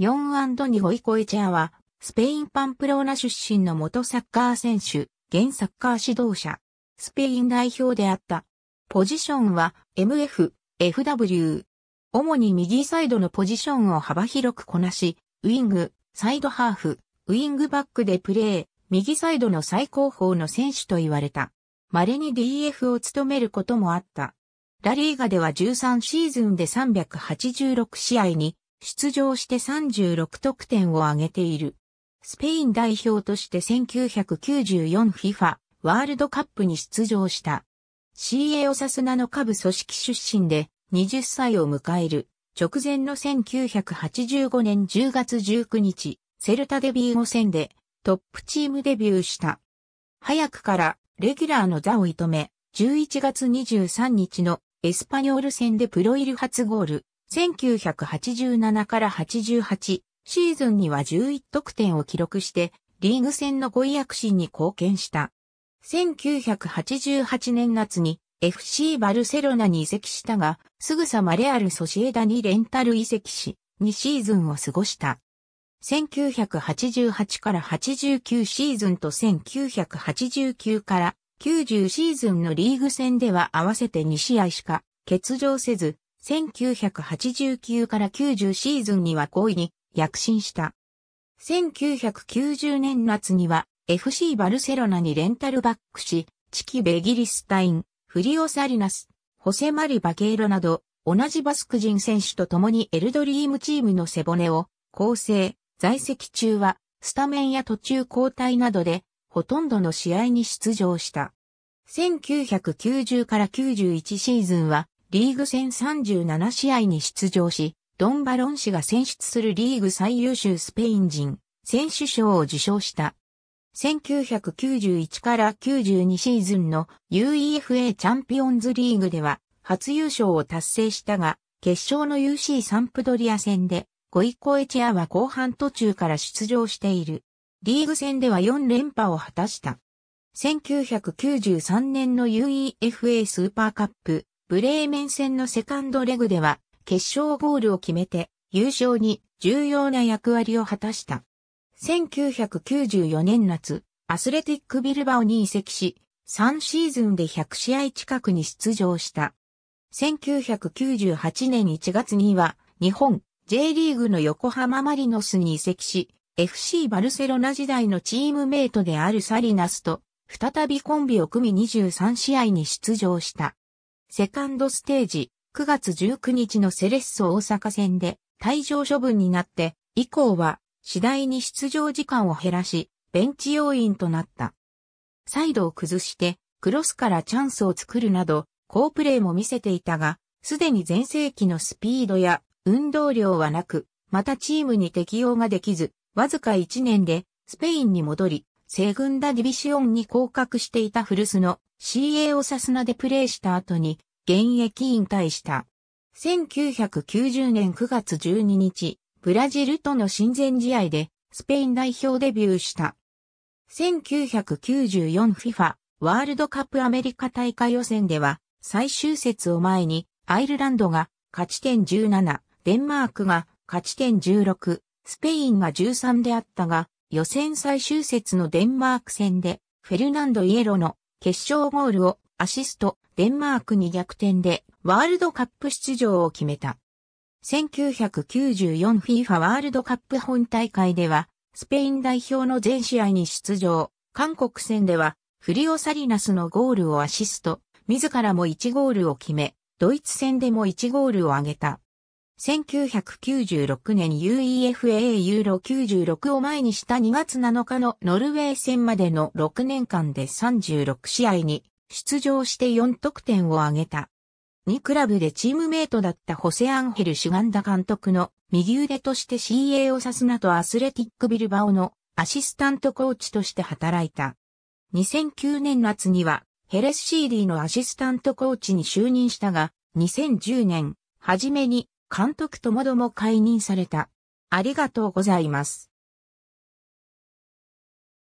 4&2 ホイコエチャーは、スペインパンプローナ出身の元サッカー選手、現サッカー指導者、スペイン代表であった。ポジションは MF、FW。主に右サイドのポジションを幅広くこなし、ウィング、サイドハーフ、ウィングバックでプレー、右サイドの最高峰の選手と言われた。稀に DF を務めることもあった。ラリーガでは13シーズンで386試合に出場して36得点を挙げている。スペイン代表として 1994FIFA ワールドカップに出場した。CA オサスナの下部組織出身で20歳を迎える直前の1985年10月19日、セルタデビュー5戦でトップチームデビューした。早くからレギュラーの座を射止め、11月23日のエスパニョール戦でプロ入り初ゴール、1987から88シーズンには11得点を記録して、リーグ戦の5位躍進に貢献した。1988年夏に FC バルセロナに移籍したが、すぐさまレアル・ソシエダにレンタル移籍し、2シーズンを過ごした。1988から89シーズンと1989から90シーズンのリーグ戦では合わせて2試合しか欠場せず、1989から90シーズンには5位に躍進した。1990年夏には FC バルセロナにレンタルバックし、チキベギリスタイン、フリオサリナス、ホセマリバケイロなど、同じバスク人選手と共にエルドリームチームの背骨を構成、在籍中はスタメンや途中交代などで、ほとんどの試合に出場した。1990から91シーズンはリーグ戦37試合に出場し、ドンバロン氏が選出するリーグ最優秀スペイン人、選手賞を受賞した。1991から92シーズンの UEFA チャンピオンズリーグでは初優勝を達成したが、決勝の UC サンプドリア戦でゴイコエチアは後半途中から出場している。リーグ戦では4連覇を果たした。1993年の UEFA スーパーカップブレーメン戦のセカンドレグでは、決勝ゴールを決めて、優勝に重要な役割を果たした。1994年夏、アスレティックビルバオに移籍し、3シーズンで100試合近くに出場した。1998年1月には、日本 J リーグの横浜マリノスに移籍し、FC バルセロナ時代のチームメイトであるサリナスと、再びコンビを組み23試合に出場した。セカンドステージ、9月19日のセレッソ大阪戦で退場処分になって、以降は次第に出場時間を減らし、ベンチ要員となった。サイドを崩して、クロスからチャンスを作るなど、好プレーも見せていたが、すでに前世紀のスピードや運動量はなく、またチームに適応ができず、わずか1年でスペインに戻り、セグンダディビシオンに降格していた古巣の CA をサスナでプレーした後に現役引退した。1990年9月12日、ブラジルとの親善試合でスペイン代表デビューした。1994FIFA ワールドカップアメリカ大会予選では最終節を前にアイルランドが勝ち点17、デンマークが勝ち点16、スペインが13であったが予選最終節のデンマーク戦でフェルナンド・イエロの決勝ゴールをアシスト、デンマークに逆転でワールドカップ出場を決めた。1994FIFA ワールドカップ本大会では、スペイン代表の全試合に出場、韓国戦では、フリオ・サリナスのゴールをアシスト、自らも1ゴールを決め、ドイツ戦でも1ゴールを挙げた。1996年 UEFA ユーロ96を前にした2月7日のノルウェー戦までの6年間で36試合に出場して4得点を挙げた。2クラブでチームメイトだったホセアンヘル・シュガンダ監督の右腕として CA を指すなとアスレティックビルバオのアシスタントコーチとして働いた。2009年夏にはヘレス・シーのアシスタントコーチに就任したが、2010年、初めに監督ともども解任された。ありがとうございます。